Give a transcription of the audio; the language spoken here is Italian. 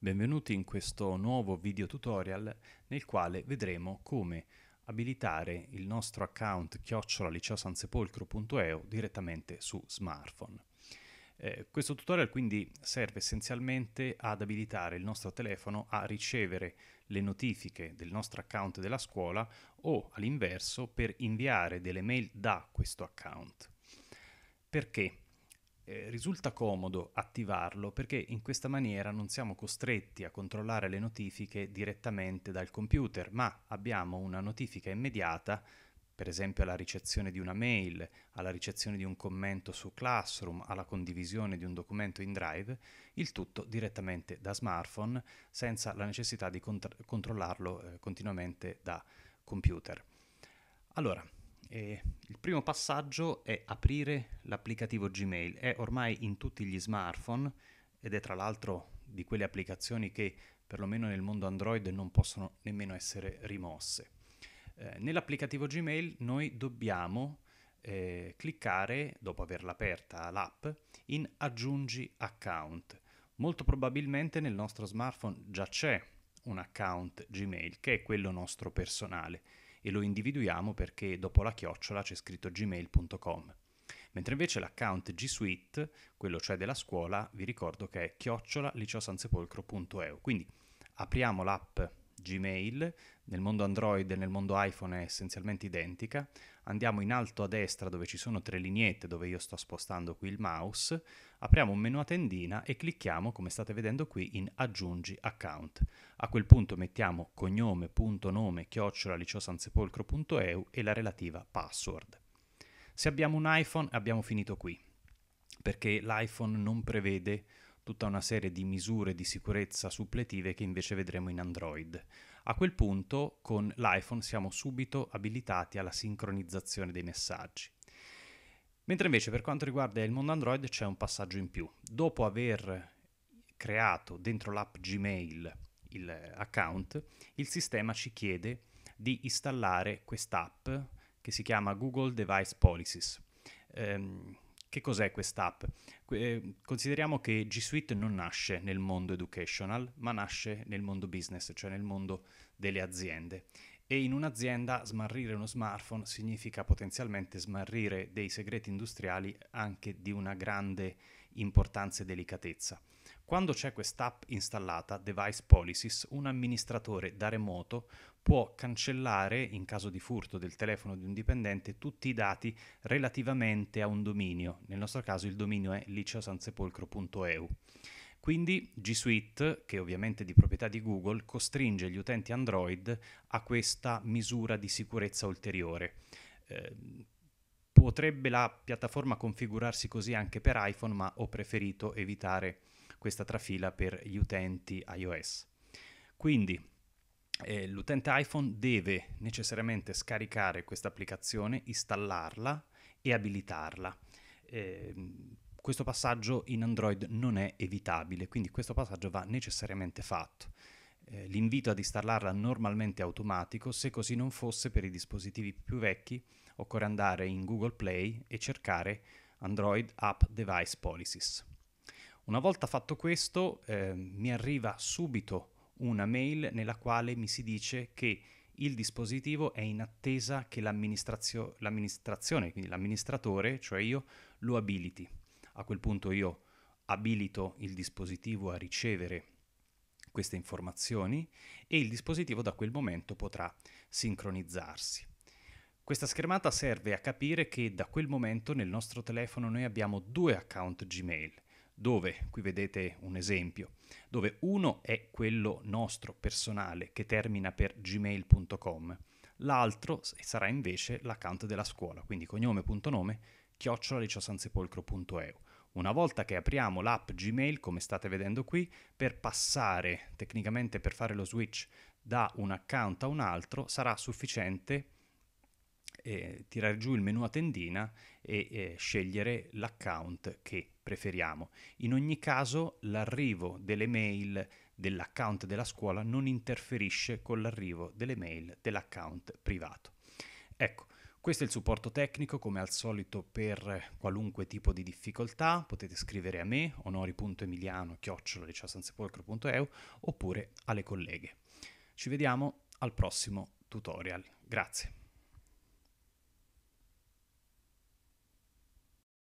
Benvenuti in questo nuovo video tutorial nel quale vedremo come abilitare il nostro account chiocciolaliceosansepolcro.eu direttamente su smartphone. Eh, questo tutorial quindi serve essenzialmente ad abilitare il nostro telefono a ricevere le notifiche del nostro account della scuola o all'inverso per inviare delle mail da questo account. Perché? eh, risulta comodo attivarlo perché in questa maniera non siamo costretti a controllare le notifiche direttamente dal computer, ma abbiamo una notifica immediata per esempio alla ricezione di una mail, alla ricezione di un commento su Classroom, alla condivisione di un documento in Drive, il tutto direttamente da smartphone senza la necessità di contr- controllarlo eh, continuamente da computer. Allora, e il primo passaggio è aprire l'applicativo Gmail, è ormai in tutti gli smartphone ed è tra l'altro di quelle applicazioni che perlomeno nel mondo Android non possono nemmeno essere rimosse. Eh, nell'applicativo Gmail noi dobbiamo eh, cliccare, dopo averla aperta l'app, in aggiungi account. Molto probabilmente nel nostro smartphone già c'è un account Gmail che è quello nostro personale e lo individuiamo perché dopo la chiocciola c'è scritto gmail.com. Mentre invece l'account G Suite, quello cioè della scuola, vi ricordo che è chiocciola liceosansepolcro.eu. Quindi apriamo l'app Gmail, nel mondo Android e nel mondo iPhone è essenzialmente identica. Andiamo in alto a destra dove ci sono tre lineette dove io sto spostando qui il mouse, apriamo un menu a tendina e clicchiamo, come state vedendo qui, in aggiungi account. A quel punto mettiamo cognome.nome chiocciolaliciossansepolcro.eu e la relativa password. Se abbiamo un iPhone abbiamo finito qui, perché l'iPhone non prevede tutta una serie di misure di sicurezza suppletive che invece vedremo in Android. A quel punto con l'iPhone siamo subito abilitati alla sincronizzazione dei messaggi. Mentre invece per quanto riguarda il mondo Android c'è un passaggio in più. Dopo aver creato dentro l'app Gmail il account, il sistema ci chiede di installare quest'app che si chiama Google Device Policies. Um, che cos'è quest'app? Eh, consideriamo che G Suite non nasce nel mondo educational, ma nasce nel mondo business, cioè nel mondo delle aziende. E in un'azienda smarrire uno smartphone significa potenzialmente smarrire dei segreti industriali anche di una grande importanza e delicatezza. Quando c'è quest'app installata, Device Policies, un amministratore da remoto può cancellare, in caso di furto del telefono di un dipendente, tutti i dati relativamente a un dominio. Nel nostro caso il dominio è liceosansepolcro.eu. Quindi G Suite, che ovviamente è di proprietà di Google, costringe gli utenti Android a questa misura di sicurezza ulteriore. Eh, potrebbe la piattaforma configurarsi così anche per iPhone, ma ho preferito evitare questa trafila per gli utenti iOS. Quindi eh, l'utente iPhone deve necessariamente scaricare questa applicazione, installarla e abilitarla. Eh, questo passaggio in Android non è evitabile, quindi questo passaggio va necessariamente fatto. Eh, l'invito ad installarla normalmente è automatico, se così non fosse per i dispositivi più vecchi occorre andare in Google Play e cercare Android App Device Policies. Una volta fatto questo eh, mi arriva subito una mail nella quale mi si dice che il dispositivo è in attesa che l'amministrazio- l'amministrazione, quindi l'amministratore, cioè io, lo abiliti. A quel punto io abilito il dispositivo a ricevere queste informazioni e il dispositivo da quel momento potrà sincronizzarsi. Questa schermata serve a capire che da quel momento nel nostro telefono noi abbiamo due account Gmail dove, qui vedete un esempio, dove uno è quello nostro personale che termina per gmail.com, l'altro sarà invece l'account della scuola, quindi cognome.nome chiocciola.liceosansepolcro.eu. Una volta che apriamo l'app Gmail, come state vedendo qui, per passare tecnicamente per fare lo switch da un account a un altro sarà sufficiente eh, tirare giù il menu a tendina e eh, scegliere l'account che preferiamo. In ogni caso l'arrivo delle mail dell'account della scuola non interferisce con l'arrivo delle mail dell'account privato. Ecco, questo è il supporto tecnico come al solito per qualunque tipo di difficoltà, potete scrivere a me onori.emiliano@liceasansepolcro.eu oppure alle colleghe. Ci vediamo al prossimo tutorial. Grazie.